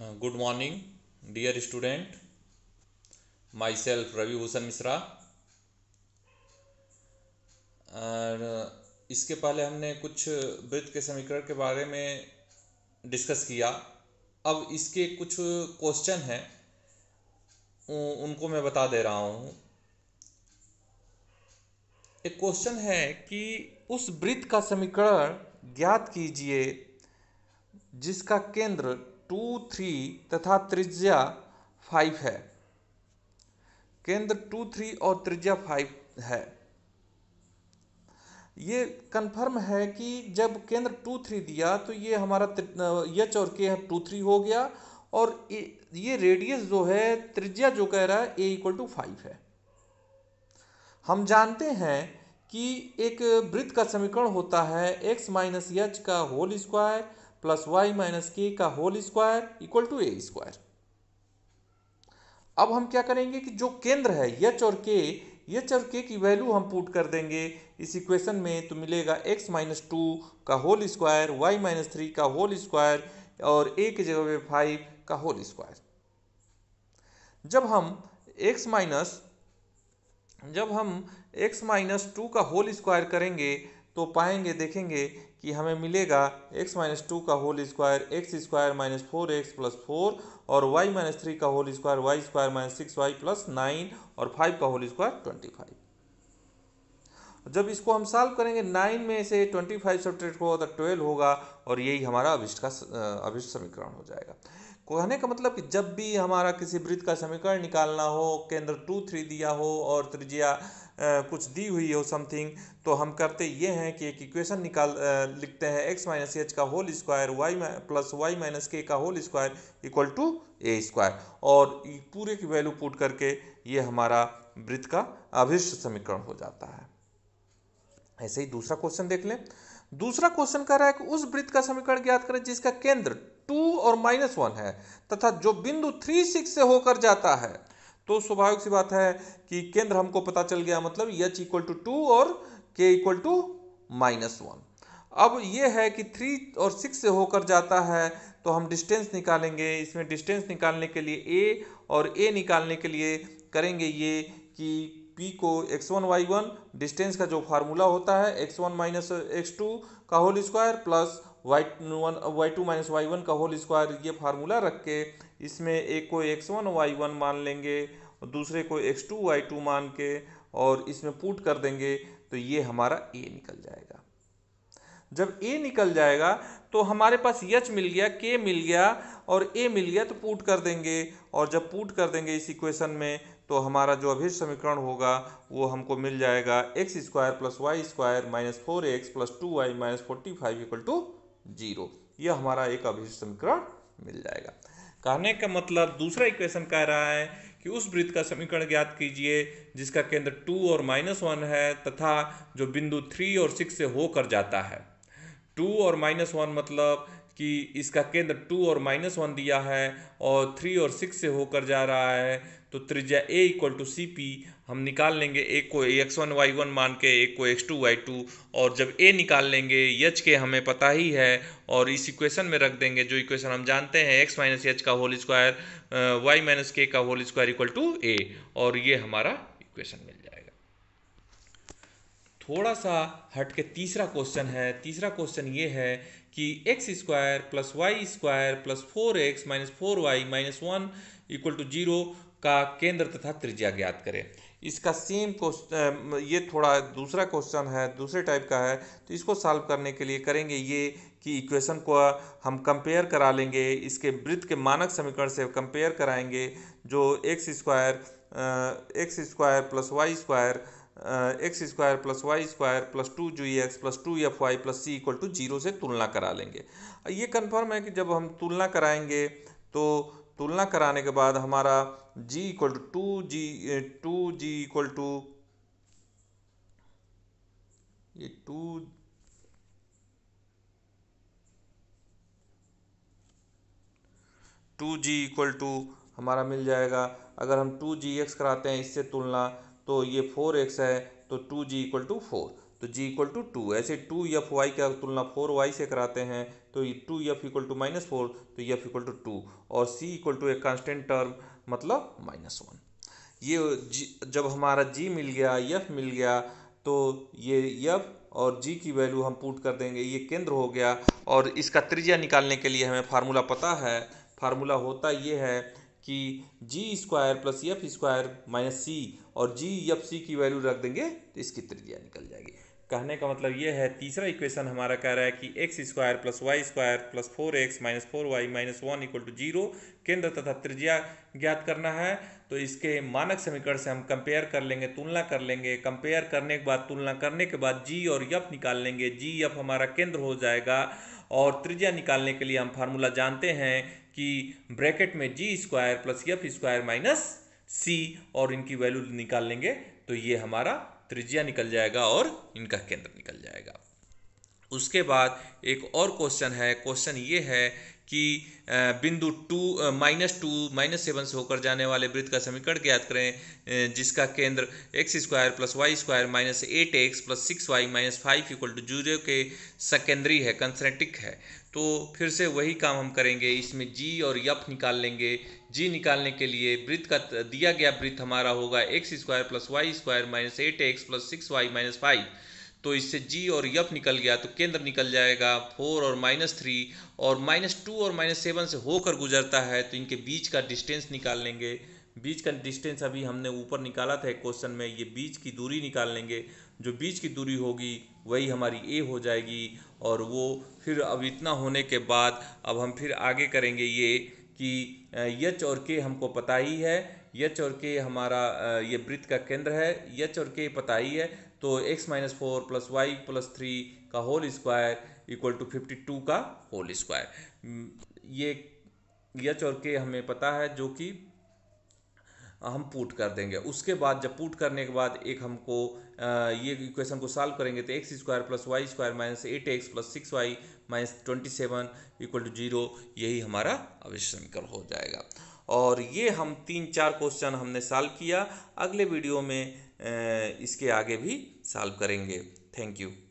good morning dear student myself Ravi Bhushan Mishra और इसके पहले हमने कुछ वृत्त के समीकरण के बारे में डिस्कस किया अब इसके कुछ क्वेश्चन हैं उनको मैं बता दे रहा हूँ एक क्वेश्चन है कि उस वृत्त का समीकरण ज्ञात कीजिए जिसका केंद्र टू थ्री तथा त्रिज्या फाइव है केंद्र टू थ्री और त्रिज्या फाइव है ये कन्फर्म है कि जब केंद्र टू थ्री दिया तो ये हमारा यच और के टू थ्री हो गया और ये रेडियस जो है त्रिज्या जो कह रहा है ए इक्वल टू फाइव है हम जानते हैं कि एक वृत्त का समीकरण होता है एक्स माइनस यच का whole square plus y minus k का whole square equal to a square अब हम क्या करेंगे कि जो केंद्र है यच और के यच और के की वैल्यू हम पुट कर देंगे इस इक्वेशन में तो मिलेगा एक्स माइनस टू का whole square y minus three का होल स्क्वायर और ए की जगह पे फाइव का होल स्क्वायर जब हम एक्स माइनस जब हम एक्स माइनस टू का होल स्क्वायर करेंगे तो पाएंगे देखेंगे कि हमें मिलेगा x माइनस टू का whole square x square minus four x plus four और y माइनस थ्री का whole square y square minus six y plus nine और फाइव का होल स्क्वायर ट्वेंटी फाइव जब इसको हम सॉल्व करेंगे नाइन में से ट्वेंटी फाइव सब्ट्रेट होगा तो ट्वेल्व होगा और यही हमारा अभिष्ट का अभिष्ट समीकरण हो जाएगा कहने का मतलब कि जब भी हमारा किसी वृत्त का समीकरण निकालना हो केंद्र टू थ्री दिया हो और त्रिज्या कुछ दी हुई हो समथिंग तो हम करते ये हैं कि एक इक्वेशन निकाल लिखते हैं एक्स माइनस एच का whole square y plus y minus k का whole square equal to a square और पूरे की वैल्यू पुट करके ये हमारा वृत्त का अभिष्ट समीकरण हो जाता है ऐसे ही दूसरा क्वेश्चन देख लें दूसरा क्वेश्चन कह रहा है कि उस वृत्त का समीकरण ज्ञात करें जिसका केंद्र टू और माइनस वन है तथा जो बिंदु थ्री सिक्स से होकर जाता है तो स्वाभाविक सी बात है कि केंद्र हमको पता चल गया मतलब यच इक्वल टू टू और के इक्वल टू माइनस वन अब यह है कि थ्री और सिक्स से होकर जाता है तो हम डिस्टेंस निकालेंगे इसमें डिस्टेंस निकालने के लिए ए और ए निकालने के लिए करेंगे ये कि पी को x one y one distance का जो फार्मूला होता है x one minus x two का whole square plus y one y two minus y one का होल स्क्वायर ये फार्मूला रख के इसमें एक को एक्स वन वाई वन मान लेंगे और दूसरे को एक्स टू वाई टू मान के और इसमें पुट कर देंगे तो ये हमारा ए निकल जाएगा जब ए निकल जाएगा तो हमारे पास यच मिल गया के मिल गया और ए मिल गया तो पुट कर देंगे और जब पुट कर देंगे इस इक्वेशन में तो हमारा जो अभिष्ट समीकरण होगा वो हमको मिल जाएगा x square plus y square minus four x plus two y minus forty five equal to zero यह हमारा एक अभिष्ट समीकरण मिल जाएगा कहने का मतलब दूसरा इक्वेशन कह रहा है कि उस वृत्त का समीकरण ज्ञात कीजिए जिसका केंद्र टू और माइनस वन है तथा जो बिंदु थ्री और सिक्स से होकर जाता है टू और माइनस वन मतलब कि इसका केंद्र टू और माइनस वन दिया है और थ्री और सिक्स से होकर जा रहा है तो त्रिज्या a equal to C P हम निकाल लेंगे एक को एक्स वन वाई वन मान के एक को एक्स टू वाई टू और जब ए निकाल लेंगे यच के हमें पता ही है और इस इक्वेशन में रख देंगे जो इक्वेशन हम जानते हैं एक्स माइनस एच का whole square y minus k का whole square equal to a और ये हमारा इक्वेशन मिल जाएगा थोड़ा सा हट के तीसरा क्वेश्चन है तीसरा क्वेश्चन ये है कि x square plus y square plus four x minus four y minus one equal to zero का केंद्र तथा त्रिज्या ज्ञात करें इसका सेम क्वेश्चन ये थोड़ा दूसरा क्वेश्चन है दूसरे टाइप का है तो इसको सॉल्व करने के लिए करेंगे ये कि इक्वेशन को हम कंपेयर करा लेंगे इसके वृत्त के मानक समीकरण से कंपेयर कराएंगे जो x square x square plus y square x square plus y square plus two g x plus two f y plus c equal to zero से तुलना करा लेंगे ये कन्फर्म है कि जब हम तुलना कराएंगे तो तुलना कराने के बाद हमारा g equal to two g two g equal to ये two two g equal to हमारा मिल जाएगा अगर हम टू जी एक्स कराते हैं इससे तुलना तो ये फोर एक्स है तो two g equal to four तो g इक्वल टू टू ऐसे टू एफ वाई की तुलना फोर वाई से कराते हैं तो two f equal to minus four तो यफ़ इक्वल टू टू और c इक्वल टू एक कांस्टेंट टर्म मतलब माइनस वन ये जब हमारा g मिल गया यफ मिल गया तो ये यफ और g की वैल्यू हम पुट कर देंगे ये केंद्र हो गया और इसका त्रिज्या निकालने के लिए हमें फार्मूला पता है फार्मूला होता ये है कि g square plus f square minus c और जी एफ सी की वैल्यू रख देंगे तो इसकी त्रिज्या निकल जाएगी कहने का मतलब ये है तीसरा इक्वेशन हमारा कह रहा है कि x square plus y square plus four x minus four y minus one equal to zero केंद्र तथा त्रिज्या ज्ञात करना है तो इसके मानक समीकरण से हम कंपेयर कर लेंगे तुलना कर लेंगे कंपेयर करने के बाद तुलना करने के बाद जी और यफ निकाल लेंगे जी यफ हमारा केंद्र हो जाएगा और त्रिज्या निकालने के लिए हम फार्मूला जानते हैं कि ब्रैकेट में g square plus f square minus c और इनकी वैल्यू निकाल लेंगे तो ये हमारा त्रिज्या निकल जाएगा और इनका केंद्र निकल जाएगा उसके बाद एक और क्वेश्चन है क्वेश्चन ये है कि बिंदु two minus two minus seven से होकर जाने वाले वृत्त का समीकरण ज्ञात करें जिसका केंद्र x square plus y square minus eight x plus six y minus five equal to zero के सेकेंडरी है कंसनेटिक है तो फिर से वही काम हम करेंगे इसमें जी और यफ निकाल लेंगे जी निकालने के लिए वृत्त का दिया गया वृत्त हमारा होगा x square plus y square minus eight x plus six y minus five तो इससे जी और यप e निकल गया तो केंद्र निकल जाएगा फोर और माइनस थ्री और माइनस टू और माइनस सेवन से होकर गुजरता है तो इनके बीच का डिस्टेंस निकाल लेंगे बीच का डिस्टेंस अभी हमने ऊपर निकाला था एक क्वेश्चन में ये बीच की दूरी निकाल लेंगे जो बीच की दूरी होगी वही हमारी ए हो जाएगी और वो फिर अब इतना होने के बाद अब हम फिर आगे करेंगे ये कि यच और के हमको पता ही है और के हमारा ये वृत्त का केंद्र है यच और के पता ही है तो x minus four plus y plus three का whole square equal to fifty two का होल स्क्वायर mm, ये और के हमें पता है जो कि हम पुट कर देंगे उसके बाद जब पुट करने के बाद एक हमको ये इक्वेशन को सॉल्व करेंगे तो x square plus y square minus eight x plus six y minus twenty seven equal to zero यही हमारा अवश्य हो जाएगा और ये हम तीन चार क्वेश्चन हमने सॉल्व किया अगले वीडियो में इसके आगे भी सॉल्व करेंगे थैंक यू